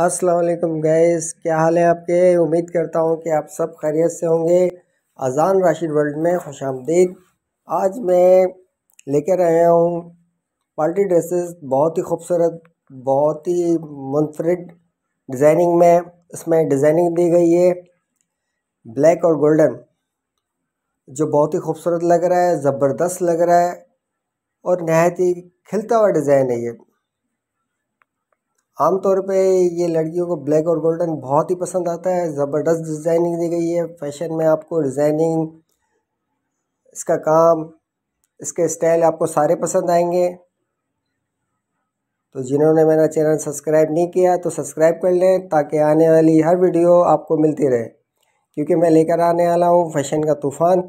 असलकम गैस क्या हाल है आपके उम्मीद करता हूँ कि आप सब खैरियत से होंगे अजान राशिद वर्ल्ड में खुश आमदीद आज मैं लेकर आया हूँ पार्टी ड्रेसेस बहुत ही खूबसूरत बहुत ही मुनफरद डिज़ाइनिंग में इसमें डिज़ाइनिंग दी गई है ब्लैक और गोल्डन जो बहुत ही खूबसूरत लग रहा है ज़बरदस्त लग रहा है और नहायत ही खिलता हुआ डिज़ाइन है ये आमतौर पे ये लड़कियों को ब्लैक और गोल्डन बहुत ही पसंद आता है ज़बरदस्त डिज़ाइनिंग दी गई है फैशन में आपको डिज़ाइनिंग इसका काम इसके स्टाइल आपको सारे पसंद आएंगे तो जिन्होंने मेरा चैनल सब्सक्राइब नहीं किया तो सब्सक्राइब कर लें ताकि आने वाली हर वीडियो आपको मिलती रहे क्योंकि मैं लेकर आने वाला हूँ फैशन का तूफ़ान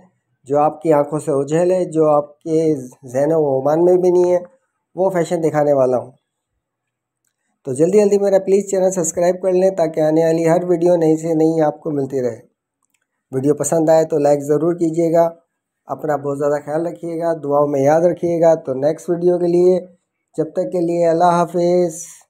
जो आपकी आंखों से उझेल है जो आपके जहन वमान में भी नहीं है वो फैशन दिखाने वाला हूँ तो जल्दी जल्दी मेरा प्लीज़ चैनल सब्सक्राइब कर लें ताकि आने वाली हर वीडियो नई से नई आपको मिलती रहे वीडियो पसंद आए तो लाइक ज़रूर कीजिएगा अपना बहुत ज़्यादा ख्याल रखिएगा दुआओं में याद रखिएगा तो नेक्स्ट वीडियो के लिए जब तक के लिए अल्लाह हाफिज़